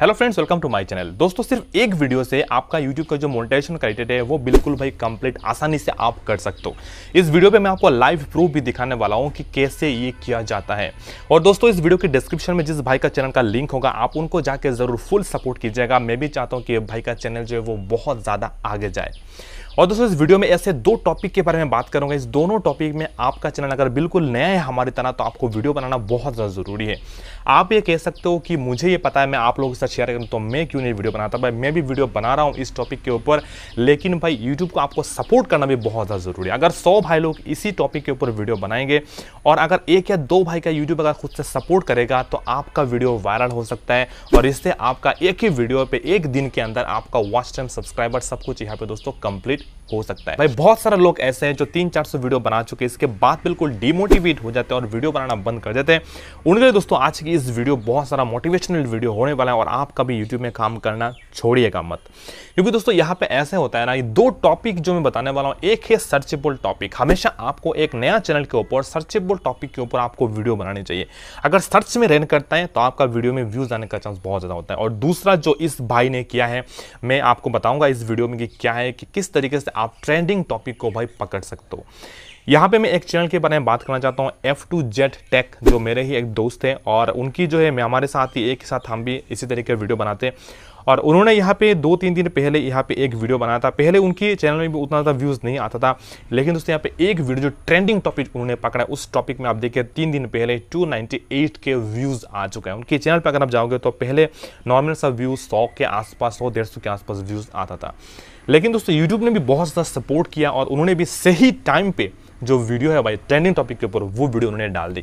hello friends welcome to my channel दोस्तों सिर्फ एक वीडियो से आपका यूट्यूब का जो मोनिटाइजेशन क्राइटेरिया है वो बिल्कुल भाई कंप्लीट आसानी से आप कर सकते हो इस वीडियो पे मैं आपको लाइव प्रूफ भी दिखाने वाला हूँ कि कैसे ये किया जाता है और दोस्तों इस वीडियो के डिस्क्रिप्शन में जिस भाई का चैनल का लिंक होगा आप उनको जाकर जरूर फुल सपोर्ट कीजिएगा मैं भी चाहता हूँ कि भाई का चैनल जो है वो बहुत ज़्यादा आगे जाए और दोस्तों इस वीडियो में ऐसे दो टॉपिक के बारे में बात करूंगा इस दोनों टॉपिक में आपका चैनल अगर बिल्कुल नया है हमारी तरह तो आपको वीडियो बनाना बहुत ज़्यादा ज़रूरी है आप ये कह सकते हो कि मुझे ये पता है मैं आप लोगों के साथ शेयर करूँ तो मैं क्यों नहीं वीडियो बनाता भाई मैं भी वीडियो बना रहा हूँ इस टॉपिक के ऊपर लेकिन भाई यूट्यूब को आपको सपोर्ट करना भी बहुत ज़्यादा ज़रूरी है अगर सौ भाई लोग इसी टॉपिक के ऊपर वीडियो बनाएंगे और अगर एक या दो भाई का यूट्यूब अगर खुद से सपोर्ट करेगा तो आपका वीडियो वायरल हो सकता है और इससे आपका एक ही वीडियो पर एक दिन के अंदर आपका वॉच टाइम सब्सक्राइबर सब कुछ यहाँ पे दोस्तों कंप्लीट हो सकता है भाई बहुत सारे लोग ऐसे हैं जो तीन चार सौ वीडियो बना चुके हैं इसके बाद बिल्कुल डिमोटिवेट हो जाते हैं और वीडियो बनाना बंद कर देते हैं उनके लिए दोस्तों आज की इस वीडियो बहुत सारा मोटिवेशनल वीडियो होने वाला है और आप कभी यूट्यूब में काम करना छोड़िएगा मत क्योंकि दोस्तों यहाँ पे ऐसे होता है ना ये दो टॉपिक जो मैं बताने वाला हूँ एक है सर्चेबल टॉपिक हमेशा आपको एक नया चैनल के ऊपर सर्चेबल टॉपिक के ऊपर आपको वीडियो बनानी चाहिए अगर सर्च में रन करता है तो आपका वीडियो में व्यूज आने का चांस बहुत ज़्यादा होता है और दूसरा जो इस भाई ने किया है मैं आपको बताऊंगा इस वीडियो में कि क्या है कि किस तरीके तरीके से आप ट्रेंडिंग टॉपिक को भाई पकड़ सकते हो यहाँ पे मैं एक चैनल के बारे में बात करना चाहता हूँ एफ टू जेड टेक जो मेरे ही एक दोस्त हैं और उनकी जो है मैं हमारे साथ ही एक साथ हम भी इसी तरीके का वीडियो बनाते हैं और उन्होंने यहाँ पे दो तीन दिन पहले यहाँ पे एक वीडियो बनाया था पहले उनके चैनल में भी उतना ज़्यादा व्यूज़ नहीं आता था लेकिन दोस्तों यहाँ पे एक वीडियो जो ट्रेंडिंग टॉपिक उन्होंने पकड़ा उस टॉपिक में आप देखिए तीन दिन पहले 298 के व्यूज़ आ चुके हैं उनके चैनल पर अगर आप जाओगे तो पहले नॉर्मल सा व्यूज़ सौ के आसपास सौ डेढ़ के आसपास व्यूज़ आता था लेकिन दोस्तों यूट्यूब ने भी बहुत ज़्यादा सपोर्ट किया और उन्होंने भी सही टाइम पर जो वीडियो है भाई ट्रेंडिंग टॉपिक के ऊपर वो वीडियो उन्होंने डाल दी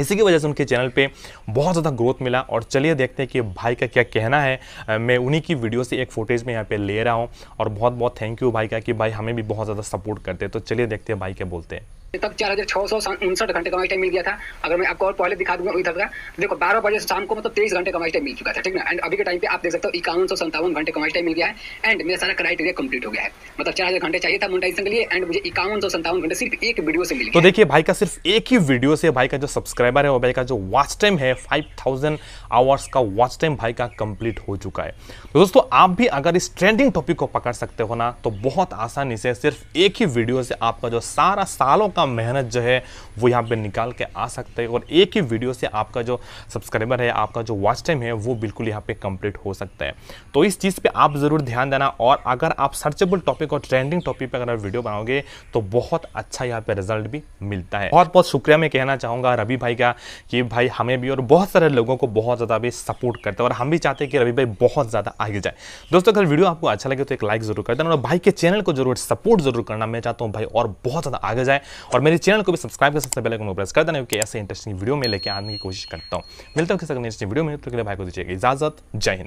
इसी की वजह से उनके चैनल पे बहुत ज़्यादा ग्रोथ मिला और चलिए देखते हैं कि भाई का क्या कहना है मैं उन्हीं की वीडियो से एक फोटेज में यहाँ पे ले रहा हूँ और बहुत बहुत थैंक यू भाई का कि भाई हमें भी बहुत ज़्यादा सपोर्ट करते हैं तो चलिए देखते हैं भाई क्या बोलते हैं तक चार हजार छह सौ उनसठ घंटे का टाइम मिल गया था अगर मैं आपको और पहले दिखा दूंगा इधर का देखो बारह बजे शाम को मतलब तेईस घंटे का टाइम मिल चुका था ठीक ना एंड अभी के टाइम पे आप देख सकते हो इक्यावन सौ संतावन घंटे का टाइम मिल गया है एंड मेरा सारा क्राइटेरिया कंप्लीट हो गया है मतलब चार हजार घंटे चाहिए था मोनिटाइजेशन के लिए एंड मुझे इक्यावन सौ संतावन घंटे सिर्फ एक वीडियो से मिली तो देखिए भाई का सिर्फ एक ही वीडियो से भाई का जो सब्सक्राइबर है और भाई का जो वॉच टाइम है फाइव थाउजेंड आवर्स का वॉच टाइम भाई का कंप्लीट हो चुका है तो दोस्तों आप भी अगर इस ट्रेंडिंग टॉपिक को पकड़ सकते हो ना तो बहुत आसानी से सिर्फ एक ही वीडियो से आपका जो सारा सालों ज़्यादा मेहनत जो है वो यहाँ पर निकाल के आ सकते हैं और एक ही वीडियो से आपका जो सब्सक्राइबर है आपका जो वॉच टाइम है वो बिल्कुल यहाँ पे कंप्लीट हो सकता है तो इस चीज़ पर आप ज़रूर ध्यान देना और अगर आप सर्चेबल टॉपिक और ट्रेंडिंग टॉपिक पर अगर वीडियो बनाओगे तो बहुत अच्छा यहाँ पर रिजल्ट भी मिलता है बहुत बहुत शुक्रिया मैं कहना चाहूँगा रवि भाई का कि भाई हमें भी और बहुत सारे लोगों को बहुत ज़्यादा भी सपोर्ट करते हैं और हम भी चाहते हैं कि रवि भाई बहुत ज़्यादा आगे जाए दोस्तों अगर वीडियो आपको अच्छा लगे तो एक लाइक जरूर कर देना और भाई के चैनल को जरूर सपोर्ट जरूर करना मैं चाहता हूँ भाई और बहुत ज़्यादा आगे जाए और मेरे चैनल को भी सब्सक्राइब कर सबसे पहले प्रेस कर देना क्योंकि ऐसे इंटरेस्टिंग वीडियो में लेकर आने की कोशिश करता हूँ मिलता हूँ किसी इंटरेस्टिंग वीडियो में तो भाई को दीजिएगा इजाजत जय हिंद